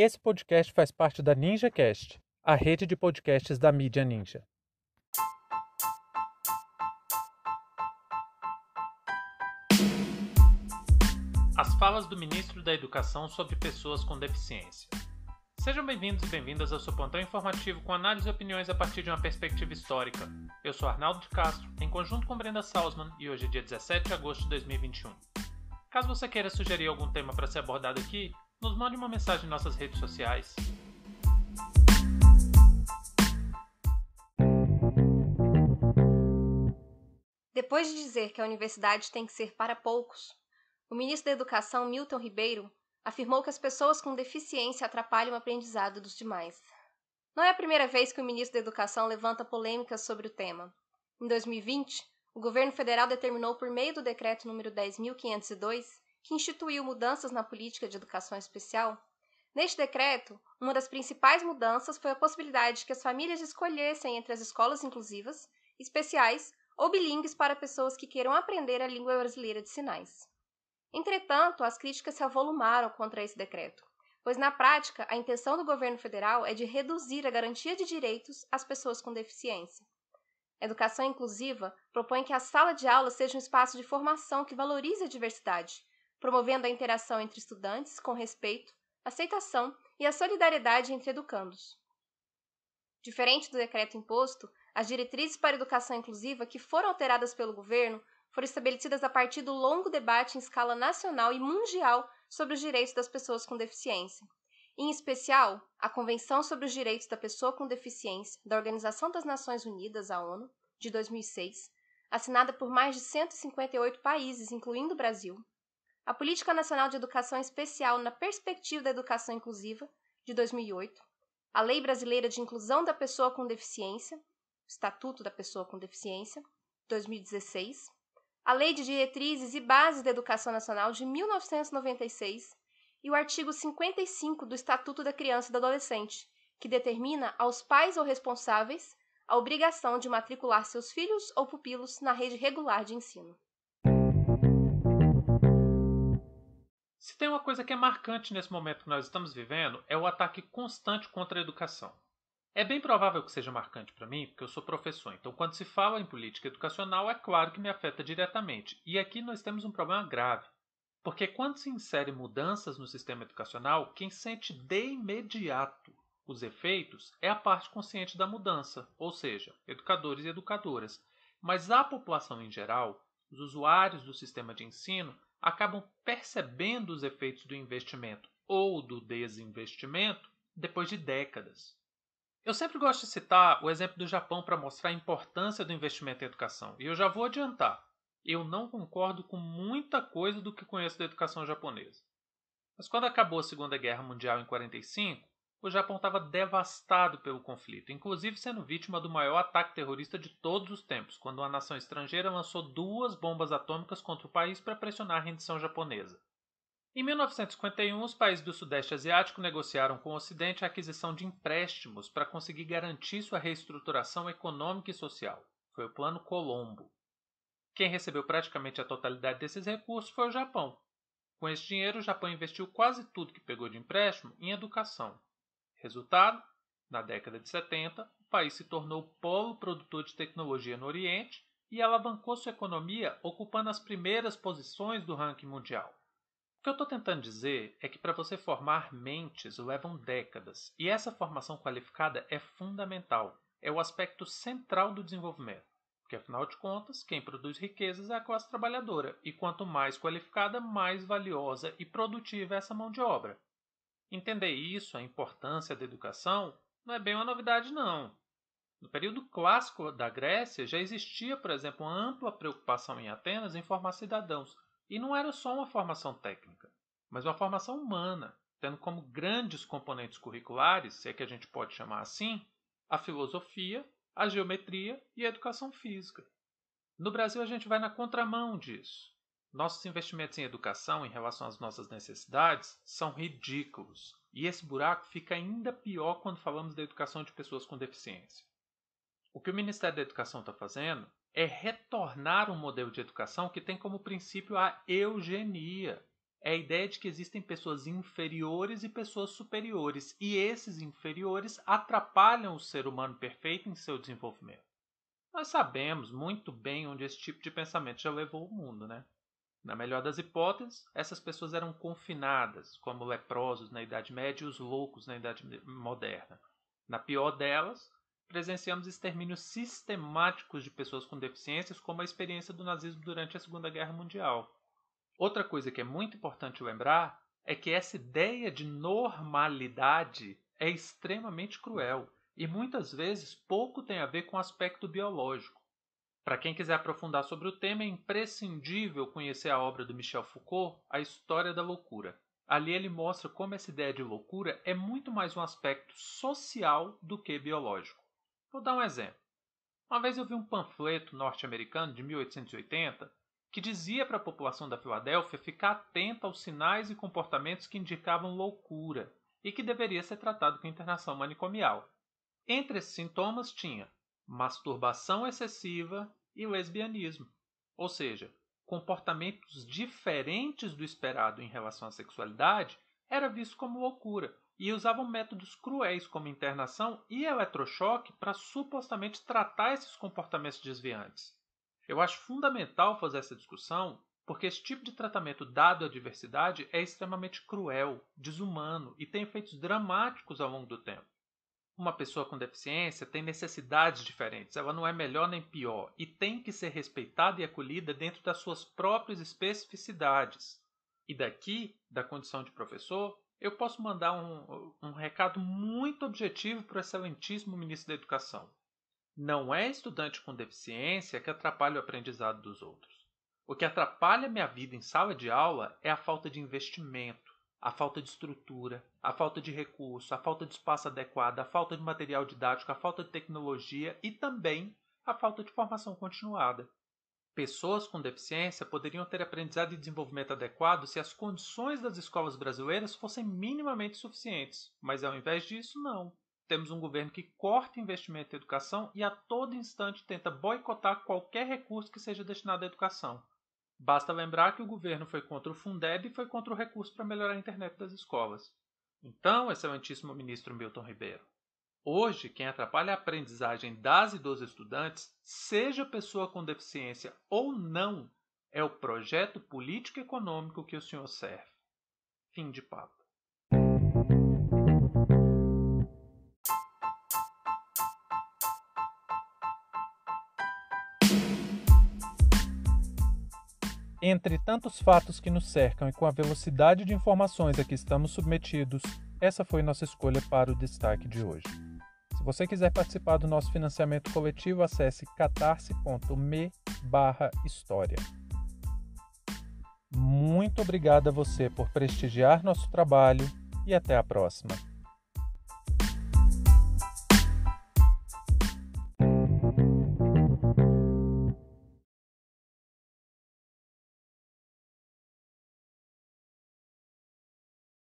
Esse podcast faz parte da NinjaCast, a rede de podcasts da mídia Ninja. As falas do ministro da Educação sobre pessoas com deficiência. Sejam bem-vindos e bem-vindas ao seu plantão informativo com análise e opiniões a partir de uma perspectiva histórica. Eu sou Arnaldo de Castro, em conjunto com Brenda Salzman, e hoje é dia 17 de agosto de 2021. Caso você queira sugerir algum tema para ser abordado aqui, nos mande uma mensagem em nossas redes sociais. Depois de dizer que a universidade tem que ser para poucos, o ministro da Educação, Milton Ribeiro, afirmou que as pessoas com deficiência atrapalham o aprendizado dos demais. Não é a primeira vez que o ministro da Educação levanta polêmicas sobre o tema. Em 2020, o governo federal determinou, por meio do decreto número 10.502, que instituiu mudanças na política de educação especial, neste decreto, uma das principais mudanças foi a possibilidade que as famílias escolhessem entre as escolas inclusivas, especiais ou bilíngues para pessoas que queiram aprender a língua brasileira de sinais. Entretanto, as críticas se avolumaram contra esse decreto, pois na prática a intenção do governo federal é de reduzir a garantia de direitos às pessoas com deficiência. A educação inclusiva propõe que a sala de aula seja um espaço de formação que valorize a diversidade, promovendo a interação entre estudantes com respeito, aceitação e a solidariedade entre educandos. Diferente do decreto imposto, as diretrizes para educação inclusiva que foram alteradas pelo governo foram estabelecidas a partir do longo debate em escala nacional e mundial sobre os direitos das pessoas com deficiência. Em especial, a Convenção sobre os Direitos da Pessoa com Deficiência da Organização das Nações Unidas, a ONU, de 2006, assinada por mais de 158 países, incluindo o Brasil, a Política Nacional de Educação Especial na Perspectiva da Educação Inclusiva, de 2008, a Lei Brasileira de Inclusão da Pessoa com Deficiência, Estatuto da Pessoa com Deficiência, 2016, a Lei de Diretrizes e Bases da Educação Nacional de 1996 e o artigo 55 do Estatuto da Criança e do Adolescente, que determina aos pais ou responsáveis a obrigação de matricular seus filhos ou pupilos na rede regular de ensino. Se tem uma coisa que é marcante nesse momento que nós estamos vivendo, é o ataque constante contra a educação. É bem provável que seja marcante para mim, porque eu sou professor, então quando se fala em política educacional, é claro que me afeta diretamente. E aqui nós temos um problema grave. Porque quando se inserem mudanças no sistema educacional, quem sente de imediato os efeitos é a parte consciente da mudança, ou seja, educadores e educadoras. Mas a população em geral os usuários do sistema de ensino acabam percebendo os efeitos do investimento ou do desinvestimento depois de décadas. Eu sempre gosto de citar o exemplo do Japão para mostrar a importância do investimento em educação, e eu já vou adiantar. Eu não concordo com muita coisa do que conheço da educação japonesa. Mas quando acabou a Segunda Guerra Mundial em 45, o Japão estava devastado pelo conflito, inclusive sendo vítima do maior ataque terrorista de todos os tempos, quando uma nação estrangeira lançou duas bombas atômicas contra o país para pressionar a rendição japonesa. Em 1951, os países do Sudeste Asiático negociaram com o Ocidente a aquisição de empréstimos para conseguir garantir sua reestruturação econômica e social. Foi o Plano Colombo. Quem recebeu praticamente a totalidade desses recursos foi o Japão. Com esse dinheiro, o Japão investiu quase tudo que pegou de empréstimo em educação. Resultado: na década de 70, o país se tornou polo produtor de tecnologia no Oriente e alavancou sua economia ocupando as primeiras posições do ranking mundial. O que eu estou tentando dizer é que para você formar mentes levam décadas, e essa formação qualificada é fundamental, é o aspecto central do desenvolvimento. Porque, afinal de contas, quem produz riquezas é a classe trabalhadora, e quanto mais qualificada, mais valiosa e produtiva é essa mão de obra. Entender isso, a importância da educação, não é bem uma novidade, não. No período clássico da Grécia já existia, por exemplo, uma ampla preocupação em Atenas em formar cidadãos, e não era só uma formação técnica, mas uma formação humana, tendo como grandes componentes curriculares, se é que a gente pode chamar assim, a filosofia, a geometria e a educação física. No Brasil, a gente vai na contramão disso. Nossos investimentos em educação em relação às nossas necessidades são ridículos. E esse buraco fica ainda pior quando falamos da educação de pessoas com deficiência. O que o Ministério da Educação está fazendo é retornar um modelo de educação que tem como princípio a eugenia. É a ideia de que existem pessoas inferiores e pessoas superiores, e esses inferiores atrapalham o ser humano perfeito em seu desenvolvimento. Nós sabemos muito bem onde esse tipo de pensamento já levou o mundo, né? Na melhor das hipóteses, essas pessoas eram confinadas, como leprosos na Idade Média e os loucos na Idade Moderna. Na pior delas, presenciamos extermínios sistemáticos de pessoas com deficiências, como a experiência do nazismo durante a Segunda Guerra Mundial. Outra coisa que é muito importante lembrar é que essa ideia de normalidade é extremamente cruel e muitas vezes pouco tem a ver com o aspecto biológico. Para quem quiser aprofundar sobre o tema, é imprescindível conhecer a obra do Michel Foucault, A História da Loucura. Ali ele mostra como essa ideia de loucura é muito mais um aspecto social do que biológico. Vou dar um exemplo. Uma vez eu vi um panfleto norte-americano de 1880 que dizia para a população da Filadélfia ficar atenta aos sinais e comportamentos que indicavam loucura e que deveria ser tratado com internação manicomial. Entre esses sintomas tinha masturbação excessiva e lesbianismo, ou seja, comportamentos diferentes do esperado em relação à sexualidade era visto como loucura e usavam métodos cruéis como internação e eletrochoque para supostamente tratar esses comportamentos desviantes. Eu acho fundamental fazer essa discussão porque esse tipo de tratamento dado à diversidade é extremamente cruel, desumano e tem efeitos dramáticos ao longo do tempo. Uma pessoa com deficiência tem necessidades diferentes, ela não é melhor nem pior e tem que ser respeitada e acolhida dentro das suas próprias especificidades. E daqui, da condição de professor, eu posso mandar um, um recado muito objetivo para o excelentíssimo ministro da Educação. Não é estudante com deficiência que atrapalha o aprendizado dos outros. O que atrapalha minha vida em sala de aula é a falta de investimento a falta de estrutura, a falta de recurso, a falta de espaço adequado, a falta de material didático, a falta de tecnologia e também a falta de formação continuada. Pessoas com deficiência poderiam ter aprendizado e desenvolvimento adequado se as condições das escolas brasileiras fossem minimamente suficientes, mas ao invés disso, não. Temos um governo que corta investimento em educação e a todo instante tenta boicotar qualquer recurso que seja destinado à educação. Basta lembrar que o governo foi contra o Fundeb e foi contra o recurso para melhorar a internet das escolas. Então, excelentíssimo ministro Milton Ribeiro, hoje quem atrapalha a aprendizagem das e dos estudantes, seja pessoa com deficiência ou não, é o projeto político-econômico que o senhor serve. Fim de papo. Entre tantos fatos que nos cercam e com a velocidade de informações a que estamos submetidos, essa foi nossa escolha para o destaque de hoje. Se você quiser participar do nosso financiamento coletivo, acesse catarse.me história. Muito obrigado a você por prestigiar nosso trabalho e até a próxima.